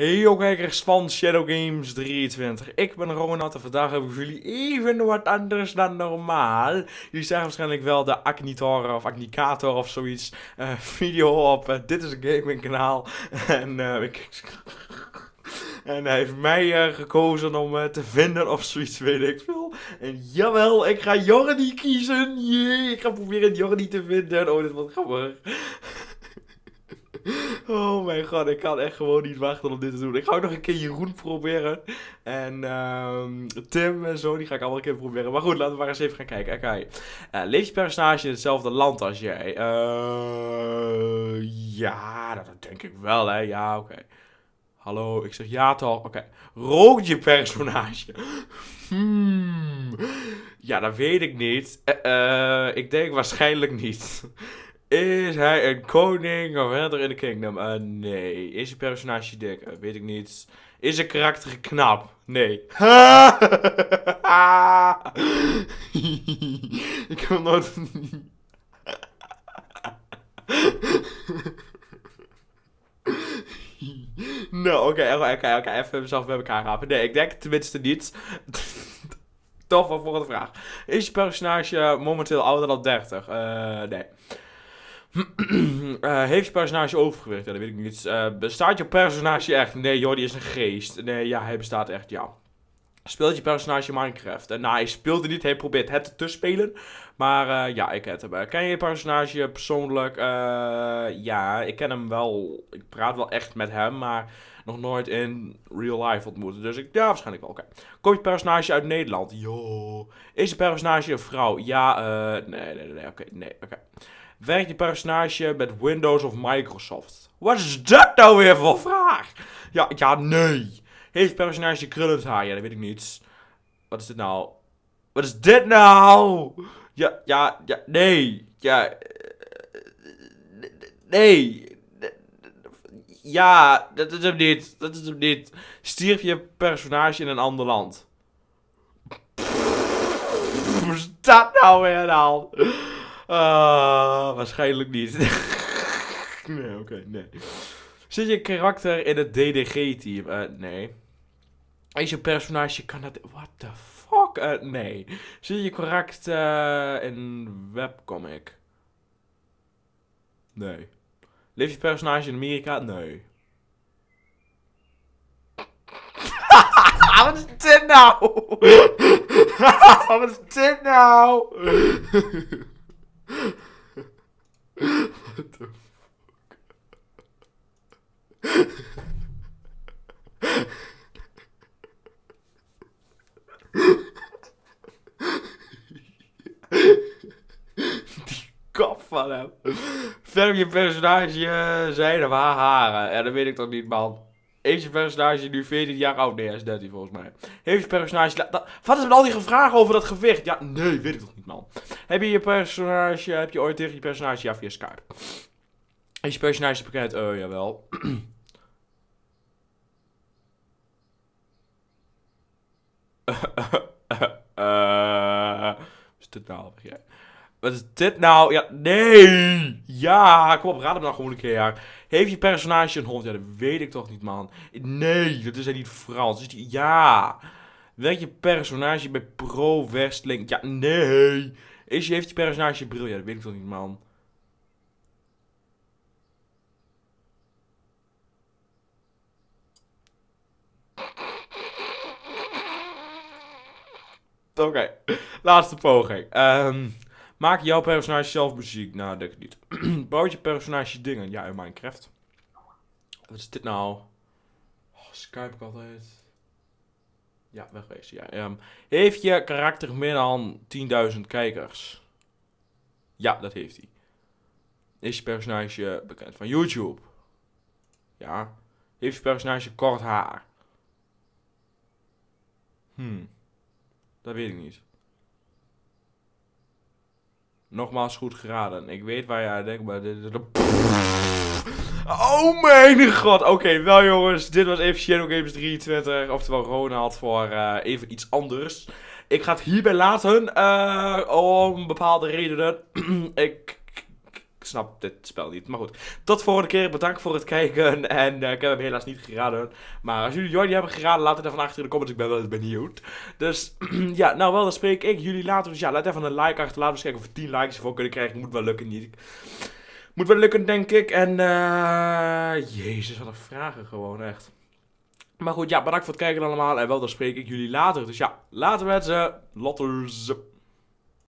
Hey kijkers van Shadow Games 23, ik ben Ronald en vandaag hebben ik jullie even wat anders dan normaal. Jullie zeggen waarschijnlijk wel de Acnitor of Acnicator of zoiets eh, video op eh, Dit is een Gaming kanaal. en eh, ik... En hij heeft mij gekozen om te vinden of zoiets, weet ik veel. En jawel, ik ga Jordi kiezen. Jee, ik ga proberen Jordi te vinden. Oh, dit wordt grappig. Oh mijn god, ik kan echt gewoon niet wachten om dit te doen. Ik ga ook nog een keer Jeroen proberen. En ehm, Tim en zo, die ga ik allemaal een keer proberen. Maar goed, laten we maar eens even gaan kijken. Oké. Eh, leeft je personage in hetzelfde land als jij? Eh, ja, dat denk ik wel, hè. Ja, oké. Hallo, ik zeg ja toch? Oké. Okay. Rookt je personage? Hmm. Ja, dat weet ik niet. Eh, ik denk waarschijnlijk niet. Is hij een koning of herder in de kingdom? Eh, nee. Is je personage dik? Eh, weet ik niet. Is een karakter knap? Nee. ik heb nooit... nou, oké, oké, oké. Okay, even mezelf bij elkaar rapen. Nee, ik denk tenminste niet. Tof, voor de vraag. Is je personage momenteel ouder dan 30? Eh, nee. Eh, heeft je personage overgewicht? Ja, dat weet ik niet. Uh, bestaat je personage echt? Nee, joh, die is een geest. Nee, ja, hij bestaat echt, ja. Speelt je personage Minecraft? Nee, nou, hij speelde niet. Hij probeert het te spelen. Maar eh, ja, ik heb hem. Ken je je personage persoonlijk? ja, ik ken hem wel. Ik praat wel echt met hem, maar nog nooit in real life ontmoet. Dus ik, ja, waarschijnlijk wel. Oké. Okay. Komt je personage uit Nederland? Jo. Is je personage een vrouw? Ja, nee, nee, nee, oké, nee, oké. Nee, werkt je personage met Windows of Microsoft? Wat is dat nou weer voor vraag? Ja, ja, nee. Heeft personage krullend haar? Ja, dat weet ik niet. Wat is dit nou? Wat is dit nou? Ja, ja, ja, nee. Ja. Eh, nee. Ja, dat is hem niet. Dat is hem niet. Stierf je personage in een ander land. wat is dat nou weer nou? Ah, waarschijnlijk niet. nee, oké, nee. Zit je karakter in het DDG-team? Eh, nee. Is je personage kan dat... What the fuck? Eh, nee. Zit je karakter in webcomic? Nee. Leeft je personage in Amerika? Nee. Wat is dit nou? Wat is dit nou? What fuck? Die kap van hem. Verder je personage zijn of haar haren. Ja, dat weet ik toch niet, man. Heeft je personage nu 14 jaar oud? Nee, hij is 13 volgens mij. Heeft je personage... Wat is met al die vragen over dat gewicht? Ja, nee, weet ik toch niet, man. Heb je je personage, heb je ooit tegen je personage, ja via Skype. Is je personage bekend? Oh, jawel. uh, wat eh, is dit nou? Ja. Wat is dit nou? Ja, nee! Ja, kom op, raad hem nou gewoon een keer. Ja. Heeft je personage een hond? Ja, dat weet ik toch niet, man. Nee, dat is hij niet Frans. Is die, ja. Welk je personage bij Pro Wrestling? Ja, nee. Is je, heeft je personage bril? Ja, dat weet ik toch niet, man. Oké, laatste poging. Um, maak jouw personage zelf muziek? Nou, dat denk ik niet. Bouw je personage dingen? Ja, in Minecraft. Wat is dit nou? Oh, Skype ik altijd. Ja, wel geweest. Ja. Ehm, heeft je karakter meer dan 10.000 kijkers? Ja, dat heeft hij. Is je personage bekend van YouTube? Ja. Heeft je personage kort haar? Hmm. Dat weet ik niet. Nogmaals goed geraden. Ik weet waar je aan denkt, maar dit... is Oh mijn god. Oké, wel jongens. Dit was even Shadow Games 23. Oftewel Ronald voor eh, even iets anders. Ik ga het hierbij laten. Uh, om bepaalde redenen. ik ik snap dit spel niet. Maar goed, tot volgende keer. Bedankt voor het kijken. En eh, ik heb hem helaas niet geraden. Maar als jullie Jordi hebben geraden, laat het even achter in de comments. Ik ben wel eens benieuwd. Dus ja, nou wel, dan spreek ik jullie later. Dus ja, laat even een like achter. Laten we eens kijken of we 10 likes ervoor kunnen krijgen. Moet wel lukken, niet. Moet wel lukken, denk ik. En eh, jezus, wat een vragen gewoon, echt. Maar goed, ja, bedankt voor het kijken allemaal. En wel, dan spreek ik jullie later. Dus ja, later mensen. ze.